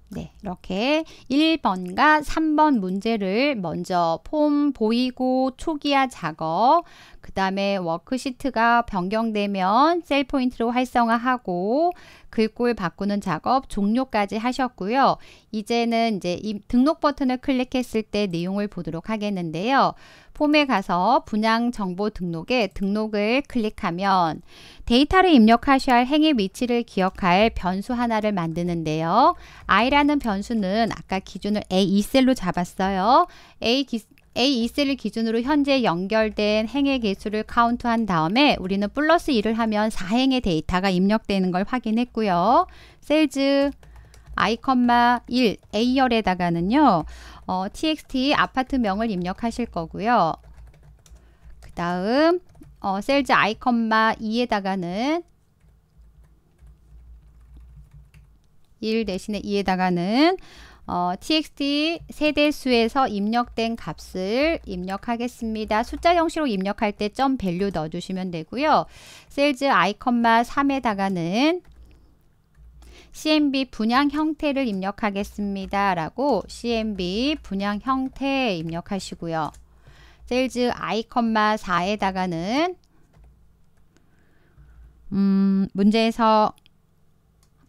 네, 이렇게 1번과 3번 문제를 먼저 폼 보이고 초기화 작업, 그 다음에 워크시트가 변경되면 셀 포인트로 활성화하고 글꼴 바꾸는 작업 종료까지 하셨고요. 이제는 이제 이 등록 버튼을 클릭했을 때 내용을 보도록 하겠는데요. 폼에 가서 분양 정보 등록에 등록을 클릭하면 데이터를 입력하셔야 할 행의 위치를 기억할 변수 하나를 만드는데요. i라는 변수는 아까 기준을 A2셀로 e 잡았어요. A 기, A2셀을 e 기준으로 현재 연결된 행의 개수를 카운트한 다음에 우리는 플러스 1을 하면 4행의 데이터가 입력되는 걸 확인했고요. 셀즈 아1 A열에다가는요. 어, txt 아파트명을 입력하실 거고요. 그 다음 어, 셀즈 아이콘마 2에다가는 1 대신에 2에다가는 어, txt 세대수에서 입력된 값을 입력하겠습니다. 숫자 형식으로 입력할 때 점 밸류 넣어주시면 되고요. 셀즈 아이컴마 3에다가는 CMB 분양 형태를 입력하겠습니다. 라고 CMB 분양 형태 입력하시고요. 셀즈 i, 4에다가는 음, 문제에서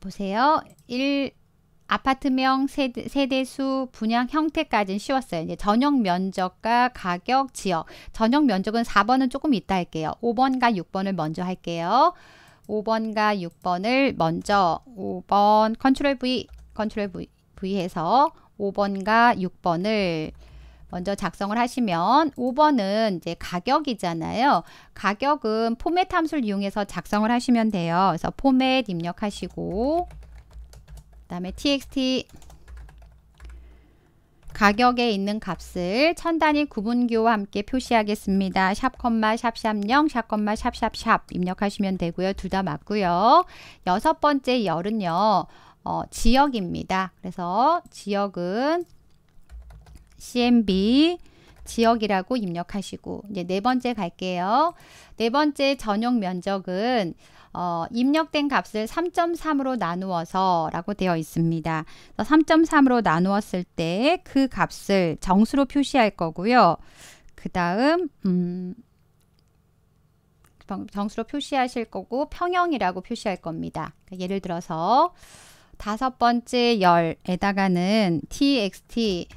보세요. 1 아파트명 세대, 세대수 분양 형태까지는 쉬웠어요. 이제 전용 면적과 가격 지역. 전용 면적은 4번은 조금 이따 할게요. 5번과 6번을 먼저 할게요. 5번과 6번을 먼저 5번 컨트롤 V 컨트롤 V, 해서 5번과 6번을 먼저 작성을 하시면 5번은 이제 가격이잖아요. 가격은 포맷 함수를 이용해서 작성을 하시면 돼요. 그래서 포맷 입력하시고 그다음에 txt 가격에 있는 값을 천 단위 구분기호와 함께 표시하겠습니다. 샵 콤마 샵샵0 샵 콤마 샵샵샵 입력하시면 되고요. 둘 다 맞고요. 여섯 번째 열은요. 어, 지역입니다. 그래서 지역은 CMB 지역이라고 입력하시고 이제 네 번째 갈게요. 네 번째 전용 면적은 어, 입력된 값을 3.3으로 나누어서 라고 되어 있습니다. 3.3으로 나누었을 때 그 값을 정수로 표시할 거고요. 그 다음 음, 정수로 표시하실 거고 평형이라고 표시할 겁니다. 그러니까 예를 들어서 다섯 번째 열에다가는 txt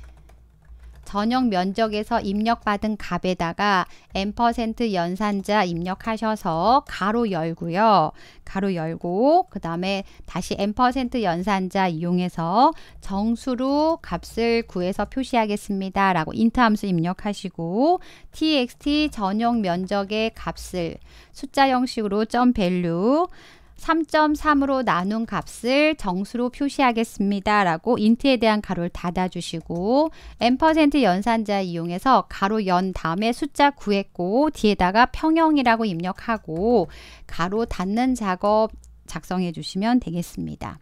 전용 면적에서 입력받은 값에다가 n% 연산자 입력하셔서 가로 열고요. 가로 열고 그 다음에 다시 n% 연산자 이용해서 정수로 값을 구해서 표시하겠습니다. 라고 인트 함수 입력하시고 txt 전용 면적의 값을 숫자 형식으로 점 밸류 3.3으로 나눈 값을 정수로 표시하겠습니다. 라고 인트에 대한 가로를 닫아주시고 n% 연산자 이용해서 가로 연 다음에 숫자 구했고 뒤에다가 평형이라고 입력하고 가로 닫는 작업 작성해 주시면 되겠습니다.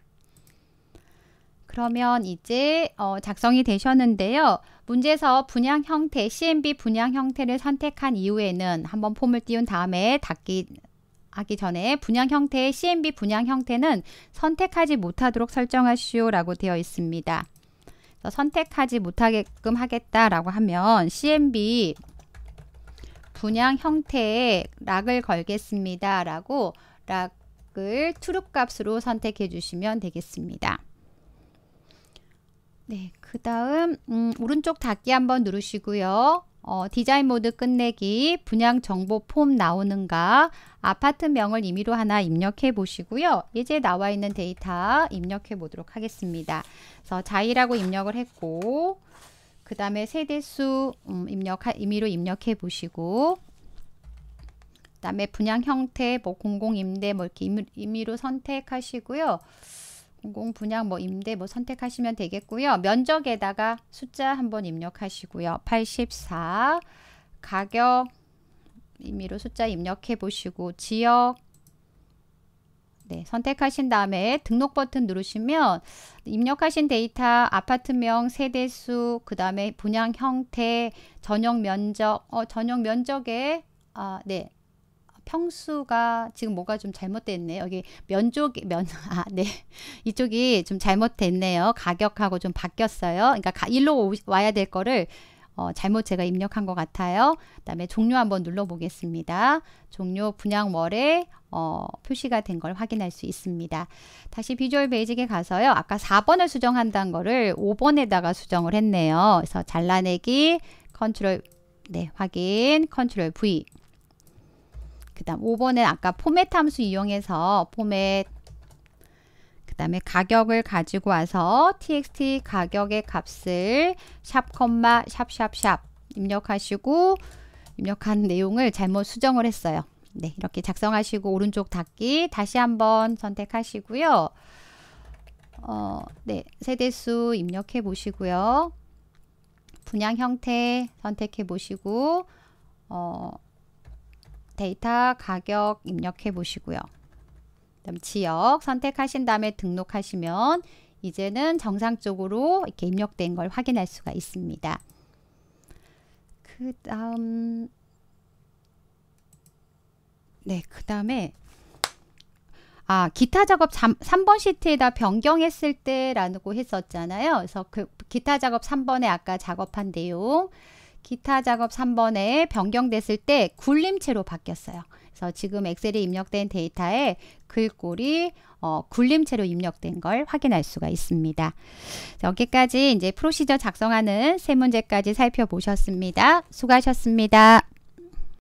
그러면 이제 어, 작성이 되셨는데요. 문제에서 분양 형태, CMB 분양 형태를 선택한 이후에는 한번 폼을 띄운 다음에 닫기 하기 전에 분양 형태의 CMB 분양 형태는 선택하지 못하도록 설정하시오라고 되어 있습니다. 선택하지 못하게끔 하겠다라고 하면 CMB 분양 형태의 락을 걸겠습니다. 라고 락을 트루 값으로 선택해 주시면 되겠습니다. 네, 그 다음 음, 오른쪽 닫기 한번 누르시고요. 어, 디자인 모드 끝내기, 분양 정보 폼 나오는가, 아파트명을 임의로 하나 입력해 보시고요. 예제 나와 있는 데이터 입력해 보도록 하겠습니다. 그래서 자이라고 입력을 했고, 그 다음에 세대수 음, 입력, 임의로 입력해 보시고, 그 다음에 분양 형태, 뭐 공공임대, 뭐 이렇게 임의로 선택하시고요. 공공 분양 뭐 임대 뭐 선택하시면 되겠고요. 면적에다가 숫자 한번 입력하시고요. 84 가격 임의로 숫자 입력해 보시고 지역 네, 선택하신 다음에 등록 버튼 누르시면 입력하신 데이터, 아파트명, 세대수, 그 다음에 분양 형태, 전용 면적, 어, 전용 면적에, 아, 네, 평수가 지금 뭐가 좀 잘못됐네요. 여기 면적 면 아, 네. 이쪽이 좀 잘못됐네요. 가격하고 좀 바뀌었어요. 그러니까 가, 일로 오, 와야 될 거를 어, 잘못 제가 입력한 것 같아요. 그 다음에 종료 한번 눌러보겠습니다. 종료 분양월에 어, 표시가 된 걸 확인할 수 있습니다. 다시 비주얼 베이직에 가서요. 아까 4번을 수정한다는 거를 5번에다가 수정을 했네요. 그래서 잘라내기, 컨트롤, 네, 확인, 컨트롤 V. 그 다음 5번은 아까 포맷 함수 이용해서 포맷 그 다음에 가격을 가지고 와서 txt 가격의 값을 샵 콤마 샵 샵 샵 입력하시고 입력한 내용을 잘못 수정을 했어요. 네, 이렇게 작성하시고 오른쪽 닫기 다시 한번 선택하시고요. 어, 네, 세대수 입력해 보시고요. 분양 형태 선택해 보시고 어, 데이터 가격 입력해 보시고요. 그다음 지역 선택하신 다음에 등록하시면 이제는 정상적으로 이렇게 입력된 걸 확인할 수가 있습니다. 그 다음 네, 그 다음에 아, 기타 작업 3, 번 시트에다 변경했을 때라고 했었잖아요. 그래서 그 기타 작업 3번에 아까 작업한 내용 기타 작업 3번에 변경됐을 때 굴림체로 바뀌었어요. 그래서 지금 엑셀에 입력된 데이터에 글꼴이 어, 굴림체로 입력된 걸 확인할 수가 있습니다. 자, 여기까지 이제 프로시저 작성하는 세 문제까지 살펴보셨습니다. 수고하셨습니다.